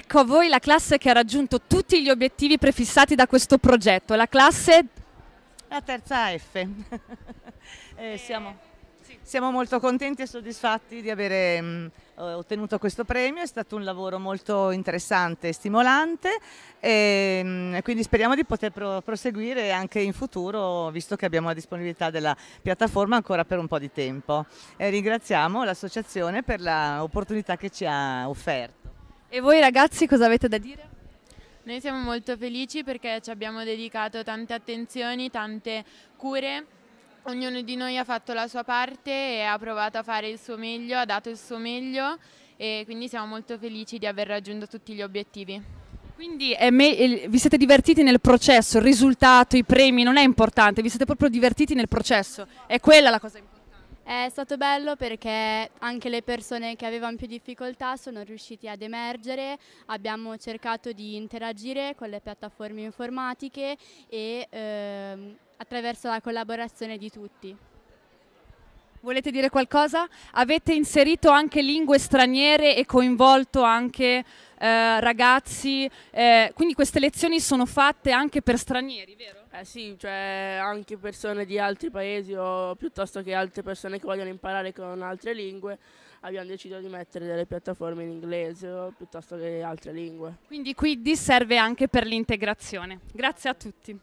Ecco a voi la classe che ha raggiunto tutti gli obiettivi prefissati da questo progetto, la classe... La terza F. eh, siamo, eh, sì. siamo, molto contenti e soddisfatti di avere mh, mm, eh, ottenuto questo premio, è stato un lavoro molto interessante e stimolante ehm, e mh, quindi speriamo di poter pro proseguire anche in futuro visto che abbiamo la disponibilità della piattaforma ancora per un po' di tempo. E eh, ringraziamo l'associazione per l'opportunità che ci ha offerto. E voi ragazzi cosa avete da dire? Noi siamo molto felici perché ci abbiamo dedicato tante attenzioni, tante cure. Ognuno di noi ha fatto la sua parte e ha provato a fare il suo meglio, ha dato il suo meglio e quindi siamo molto felici di aver raggiunto tutti gli obiettivi. Quindi vi siete divertiti nel processo, il risultato, i premi non è importante, vi siete proprio divertiti nel processo, è quella la cosa importante. È stato bello perché anche le persone che avevano più difficoltà sono riusciti ad emergere, abbiamo cercato di interagire con le piattaforme informatiche e ehm, attraverso la collaborazione di tutti. Volete dire qualcosa? Avete inserito anche lingue straniere e coinvolto anche eh, ragazzi, eh, quindi queste lezioni sono fatte anche per stranieri, vero? Eh sì, cioè anche persone di altri paesi o piuttosto che altre persone che vogliono imparare con altre lingue abbiamo deciso di mettere delle piattaforme in inglese o piuttosto che altre lingue. Quindi qui serve anche per l'integrazione. Grazie a tutti.